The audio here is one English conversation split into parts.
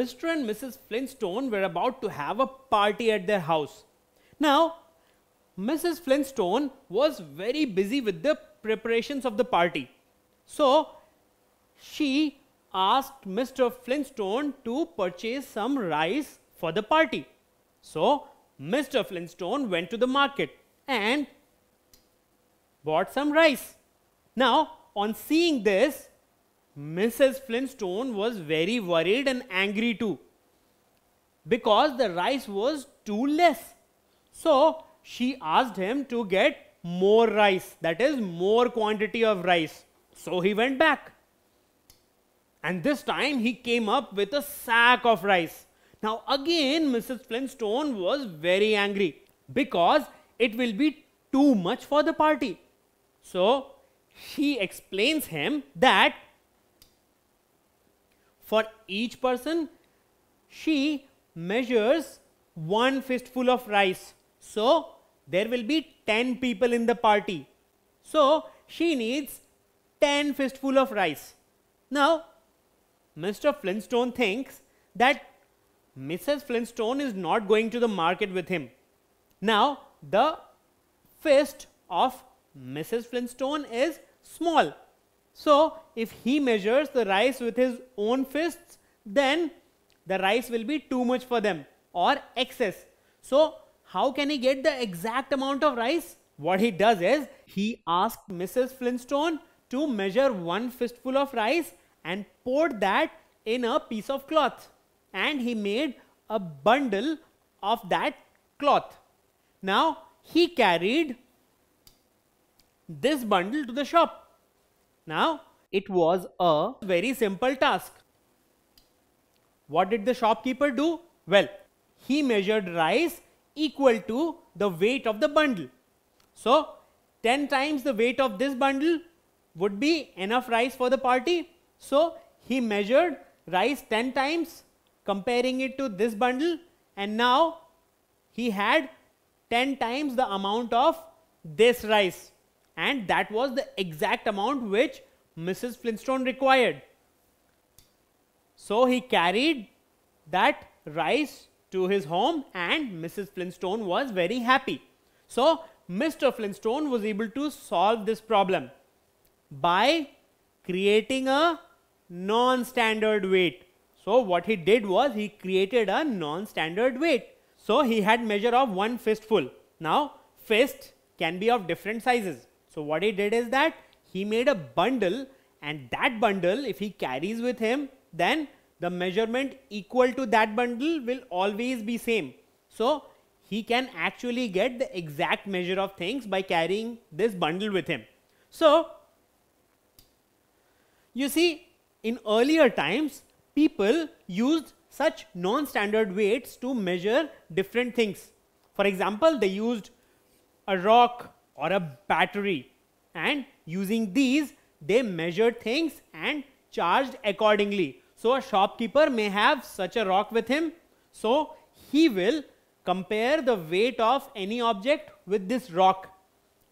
Mr. and Mrs. Flintstone were about to have a party at their house. Now, Mrs. Flintstone was very busy with the preparations of the party. So, she asked Mr. Flintstone to purchase some rice for the party. So, Mr. Flintstone went to the market and bought some rice. Now, on seeing this, Mrs. Flintstone was very worried and angry too because the rice was too less. So she asked him to get more rice, that is, more quantity of rice. So he went back. And this time he came up with a sack of rice. Now, again, Mrs. Flintstone was very angry because it will be too much for the party. So she explains him that for each person, she measures one fistful of rice. So, there will be 10 people in the party. So, she needs 10 fistful of rice. Now, Mr. Flintstone thinks that Mrs. Flintstone is not going to the market with him. Now, the fist of Mrs. Flintstone is small. So, if he measures the rice with his own fists, then the rice will be too much for them or excess. So, how can he get the exact amount of rice? What he does is he asked Mrs. Flintstone to measure one fistful of rice and poured that in a piece of cloth. And he made a bundle of that cloth. Now, he carried this bundle to the shop now, it was a very simple task. What did the shopkeeper do? Well, he measured rice equal to the weight of the bundle. So, 10 times the weight of this bundle would be enough rice for the party. So, he measured rice 10 times comparing it to this bundle and now he had 10 times the amount of this rice and that was the exact amount which Mrs. Flintstone required. So he carried that rice to his home and Mrs. Flintstone was very happy. So Mr. Flintstone was able to solve this problem by creating a non-standard weight. So what he did was he created a non-standard weight. So he had measure of one fistful. Now fist can be of different sizes. So what he did is that he made a bundle and that bundle if he carries with him then the measurement equal to that bundle will always be same. So he can actually get the exact measure of things by carrying this bundle with him. So you see in earlier times people used such non-standard weights to measure different things. For example, they used a rock or a battery and using these they measured things and charged accordingly. So a shopkeeper may have such a rock with him. So he will compare the weight of any object with this rock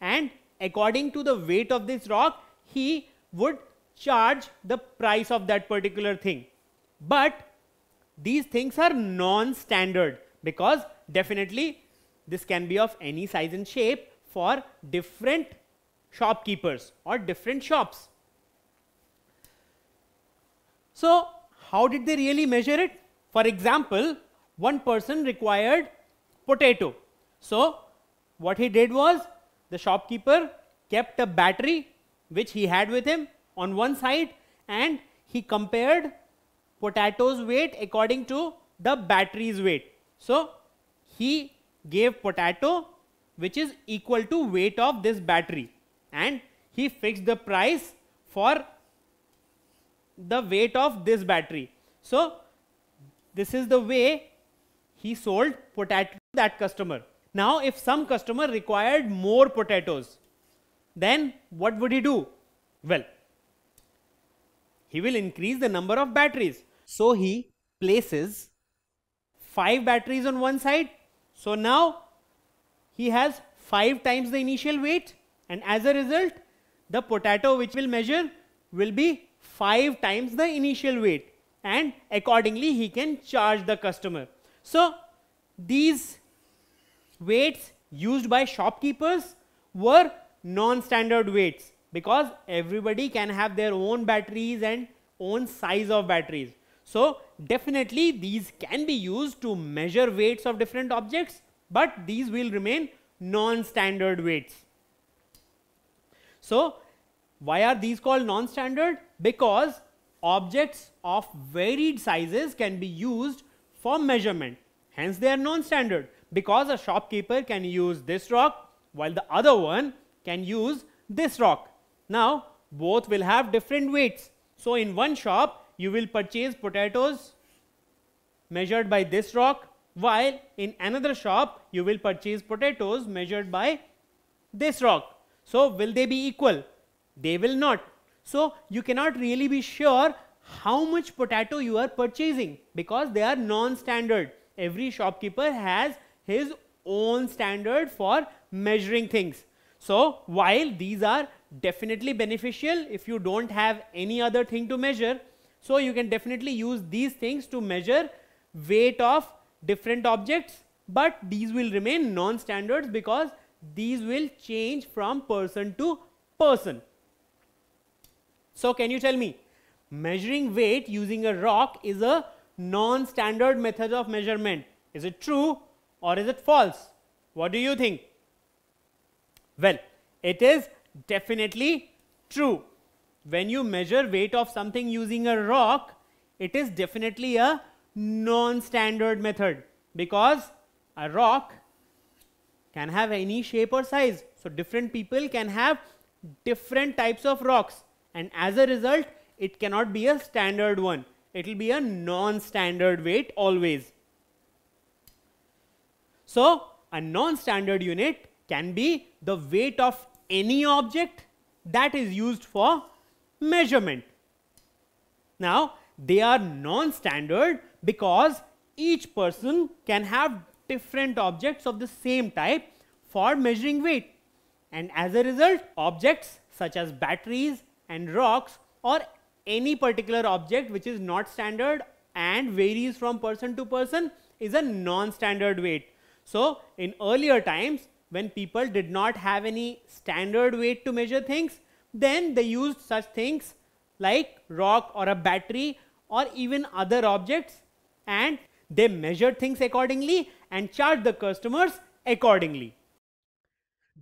and according to the weight of this rock he would charge the price of that particular thing. But these things are non-standard because definitely this can be of any size and shape for different shopkeepers or different shops. So, how did they really measure it? For example, one person required potato. So, what he did was the shopkeeper kept a battery which he had with him on one side and he compared potato's weight according to the battery's weight. So, he gave potato which is equal to weight of this battery and he fixed the price for the weight of this battery. So, this is the way he sold potato to that customer. Now, if some customer required more potatoes, then what would he do? Well, he will increase the number of batteries. So, he places 5 batteries on one side. So, now he has 5 times the initial weight and as a result the potato which will measure will be 5 times the initial weight and accordingly he can charge the customer. So these weights used by shopkeepers were non-standard weights because everybody can have their own batteries and own size of batteries. So definitely these can be used to measure weights of different objects but these will remain non-standard weights. So why are these called non-standard? Because objects of varied sizes can be used for measurement. Hence they are non-standard because a shopkeeper can use this rock while the other one can use this rock. Now both will have different weights. So in one shop you will purchase potatoes measured by this rock while in another shop you will purchase potatoes measured by this rock. So, will they be equal? They will not. So, you cannot really be sure how much potato you are purchasing because they are non-standard. Every shopkeeper has his own standard for measuring things. So, while these are definitely beneficial if you don't have any other thing to measure, so you can definitely use these things to measure weight of different objects but these will remain non-standards because these will change from person to person. So can you tell me measuring weight using a rock is a non-standard method of measurement. Is it true or is it false? What do you think? Well, it is definitely true. When you measure weight of something using a rock, it is definitely a non-standard method because a rock can have any shape or size. So, different people can have different types of rocks and as a result it cannot be a standard one. It will be a non-standard weight always. So, a non-standard unit can be the weight of any object that is used for measurement. Now, they are non-standard because each person can have different objects of the same type for measuring weight and as a result objects such as batteries and rocks or any particular object which is not standard and varies from person to person is a non-standard weight. So, in earlier times when people did not have any standard weight to measure things, then they used such things like rock or a battery or even other objects and they measure things accordingly and charge the customers accordingly.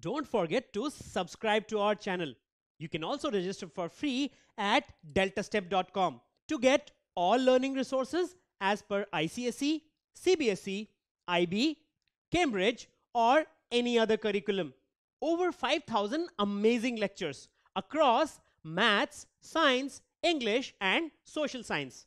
Don't forget to subscribe to our channel. You can also register for free at deltastep.com to get all learning resources as per ICSE, CBSE, IB, Cambridge or any other curriculum. Over 5,000 amazing lectures across maths, science, English and social science.